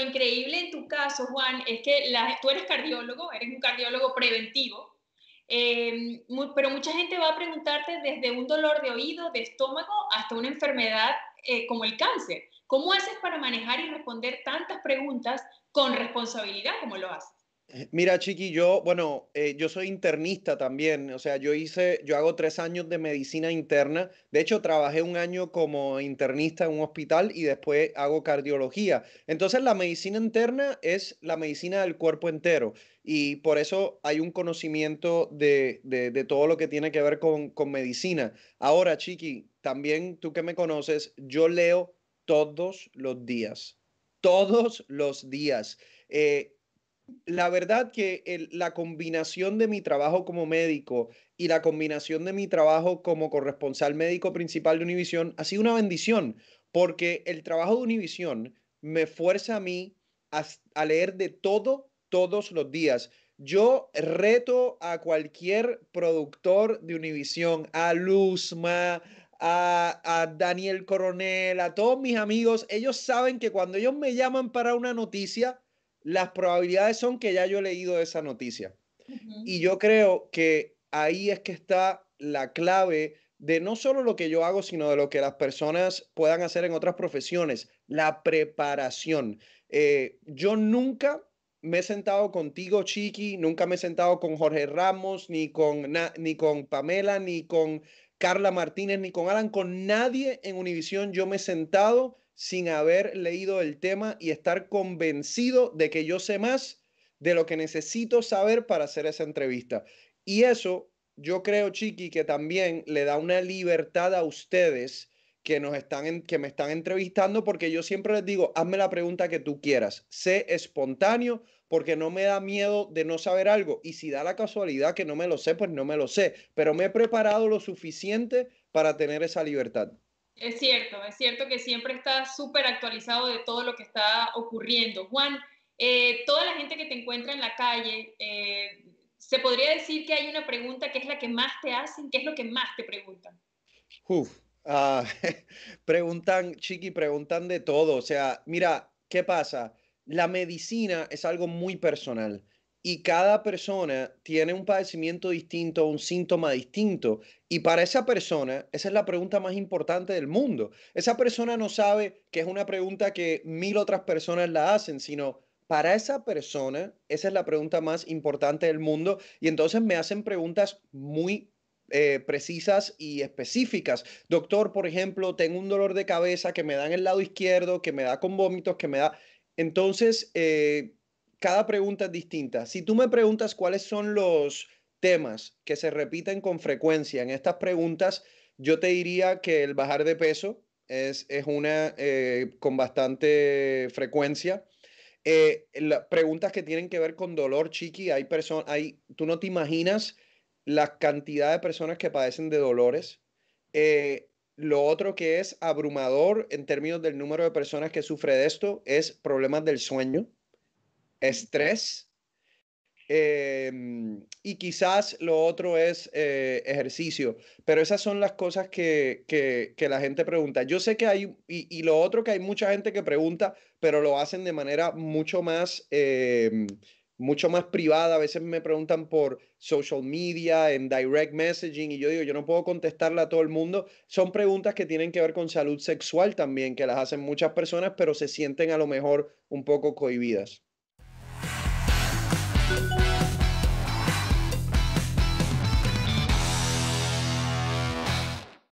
increíble en tu caso, Juan, es que tú eres cardiólogo, eres un cardiólogo preventivo, eh, pero mucha gente va a preguntarte desde un dolor de oído, de estómago, hasta una enfermedad eh, como el cáncer. ¿Cómo haces para manejar y responder tantas preguntas con responsabilidad como lo haces? Eh, mira, Chiqui, yo, bueno, eh, yo soy internista también, o sea, yo hice, yo hago tres años de medicina interna, de hecho trabajé un año como internista en un hospital y después hago cardiología. Entonces la medicina interna es la medicina del cuerpo entero y por eso hay un conocimiento de, todo lo que tiene que ver con, medicina. Ahora, Chiqui, también tú que me conoces, yo leo todos los días, todos los días. Eh, la verdad que la combinación de mi trabajo como médico y la combinación de mi trabajo como corresponsal médico principal de Univision ha sido una bendición, porque el trabajo de Univision me fuerza a mí a, leer de todo todos los días. Yo reto a cualquier productor de Univision, a Luzma, a, a, Daniel Coronel, a todos mis amigos. Ellos saben que cuando ellos me llaman para una noticia, las probabilidades son que ya yo he leído esa noticia. Y yo creo que ahí es que está la clave de no solo lo que yo hago, sino de lo que las personas puedan hacer en otras profesiones, la preparación. Eh, yo nunca me he sentado contigo, Chiqui, nunca me he sentado con Jorge Ramos, ni con, ni con Pamela, ni con Carla Martínez ni con Alan, con nadie en Univisión yo me he sentado sin haber leído el tema y estar convencido de que yo sé más de lo que necesito saber para hacer esa entrevista. Y eso yo creo, Chiqui, que también le da una libertad a ustedes que, nos están que me están entrevistando, porque yo siempre les digo, hazme la pregunta que tú quieras, sé espontáneo, porque no me da miedo de no saber algo. Y si da la casualidad que no me lo sé, pues no me lo sé. Pero me he preparado lo suficiente para tener esa libertad. Es cierto, es cierto que siempre estás súper actualizado de todo lo que está ocurriendo. Juan, eh, toda la gente que te encuentra en la calle, eh, ¿se podría decir que hay una pregunta que es la que más te hacen? ¿Qué es lo que más te preguntan? Ah, preguntan, Chiqui, preguntan de todo. O sea, mira, ¿qué pasa? la medicina es algo muy personal y cada persona tiene un padecimiento distinto, un síntoma distinto. Y para esa persona, esa es la pregunta más importante del mundo. Esa persona no sabe que es una pregunta que mil otras personas la hacen, sino para esa persona, esa es la pregunta más importante del mundo. Y entonces me hacen preguntas muy eh, precisas y específicas. Doctor, por ejemplo, tengo un dolor de cabeza que me da en el lado izquierdo, que me da con vómitos, que me da... Entonces, eh, cada pregunta es distinta. Si tú me preguntas cuáles son los temas que se repiten con frecuencia en estas preguntas, yo te diría que el bajar de peso es, una eh, con bastante frecuencia. Eh, preguntas que tienen que ver con dolor, Chiqui, hay personas, hay, tú no te imaginas la cantidad de personas que padecen de dolores. Eh, lo otro que es abrumador en términos del número de personas que sufre de esto es problemas del sueño, estrés em, y quizás lo otro es eh, ejercicio. Pero esas son las cosas que, la gente pregunta. Yo sé que hay, y, lo otro que hay mucha gente que pregunta, pero lo hacen de manera mucho más... Em, mucho más privada. A veces me preguntan por social media, en direct messaging, y yo digo, yo no puedo contestarla a todo el mundo. Son preguntas que tienen que ver con salud sexual también, que las hacen muchas personas, pero se sienten a lo mejor un poco cohibidas.